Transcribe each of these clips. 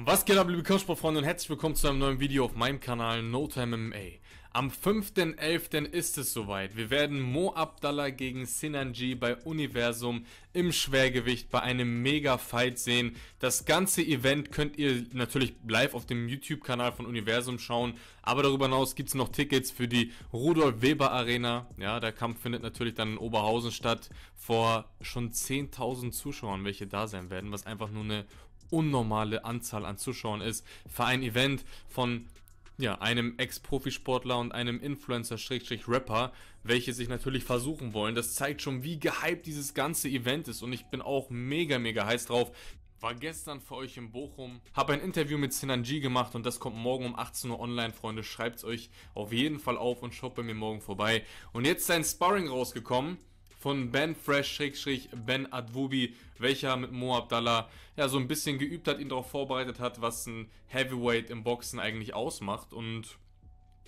Was geht ab, liebe Kirschsportfreunde und herzlich willkommen zu einem neuen Video auf meinem Kanal No Time MMA. Am 5.11. ist es soweit. Wir werden Mo Abdallah gegen Sinanji bei Universum im Schwergewicht bei einem Mega-Fight sehen. Das ganze Event könnt ihr natürlich live auf dem YouTube-Kanal von Universum schauen. Aber darüber hinaus gibt es noch Tickets für die Rudolf Weber Arena. Ja, der Kampf findet natürlich dann in Oberhausen statt vor schon 10.000 Zuschauern, welche da sein werden, was einfach nur eine unnormale Anzahl an Zuschauern ist. Für ein Event von ja, einem Ex-Profisportler und einem Influencer-Rapper, welche sich natürlich versuchen wollen. Das zeigt schon, wie gehypt dieses ganze Event ist und ich bin auch mega, mega heiß drauf. War gestern für euch in Bochum, habe ein Interview mit Sinan G gemacht und das kommt morgen um 18 Uhr online, Freunde. Schreibt es euch auf jeden Fall auf und schaut bei mir morgen vorbei. Und jetzt ist ein Sparring rausgekommen von Ben Fresh, Ben Adwobi, welcher mit Mo Abdallah ja so ein bisschen geübt hat, ihn darauf vorbereitet hat, was ein Heavyweight im Boxen eigentlich ausmacht und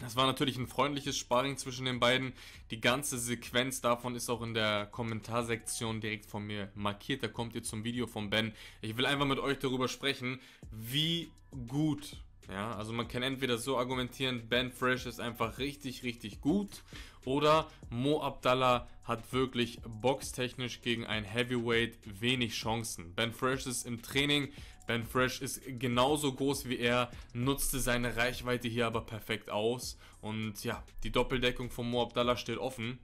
das war natürlich ein freundliches Sparring zwischen den beiden. Die ganze Sequenz davon ist auch in der Kommentarsektion direkt von mir markiert. Da kommt ihr zum Video von Ben. Ich will einfach mit euch darüber sprechen, wie gut ja? Also man kann entweder so argumentieren, Ben Fresh ist einfach richtig, richtig gut oder Mo Abdallah hat wirklich boxtechnisch gegen ein Heavyweight wenig Chancen. Ben Fresh ist im Training, Ben Fresh ist genauso groß wie er, nutzte seine Reichweite hier aber perfekt aus und ja, die Doppeldeckung von Mo Abdallah steht offen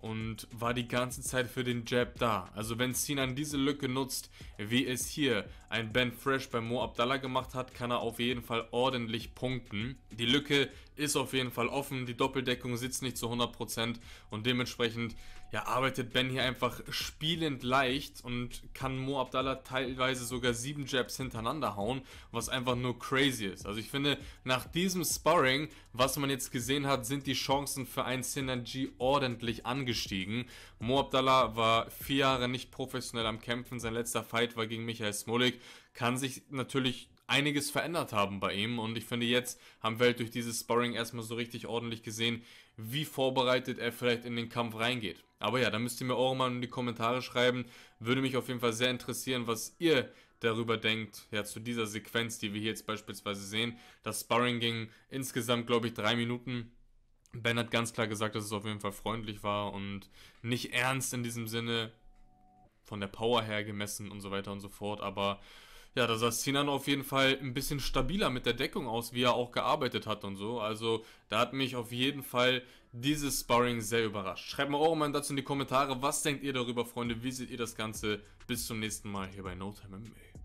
und war die ganze Zeit für den Jab da. Also wenn Sinan diese Lücke nutzt, wie es hier ein Ben Fresh bei Mo Abdallah gemacht hat, kann er auf jeden Fall ordentlich punkten. Die Lücke ist auf jeden Fall offen, die Doppeldeckung sitzt nicht zu 100% und dementsprechend ja, arbeitet Ben hier einfach spielend leicht und kann Mo Abdallah teilweise sogar sieben Jabs hintereinander hauen, was einfach nur crazy ist. Also ich finde, nach diesem Sparring, was man jetzt gesehen hat, sind die Chancen für ein Sinan G ordentlich angekommen angestiegen. Mo Abdallah war vier Jahre nicht professionell am Kämpfen. Sein letzter Fight war gegen Michael Smolik. Kann sich natürlich einiges verändert haben bei ihm. Und ich finde, jetzt haben wir halt durch dieses Sparring erstmal so richtig ordentlich gesehen, wie vorbereitet er vielleicht in den Kampf reingeht. Aber ja, da müsst ihr mir auch mal in die Kommentare schreiben. Würde mich auf jeden Fall sehr interessieren, was ihr darüber denkt, ja, zu dieser Sequenz, die wir hier jetzt beispielsweise sehen. Das Sparring ging insgesamt, glaube ich, drei Minuten. Ben hat ganz klar gesagt, dass es auf jeden Fall freundlich war und nicht ernst in diesem Sinne von der Power her gemessen und so weiter und so fort. Aber ja, da sah Sinan auf jeden Fall ein bisschen stabiler mit der Deckung aus, wie er auch gearbeitet hat und so. Also da hat mich auf jeden Fall dieses Sparring sehr überrascht. Schreibt mir auch mal dazu in die Kommentare. Was denkt ihr darüber, Freunde? Wie seht ihr das Ganze? Bis zum nächsten Mal hier bei No Time MMA.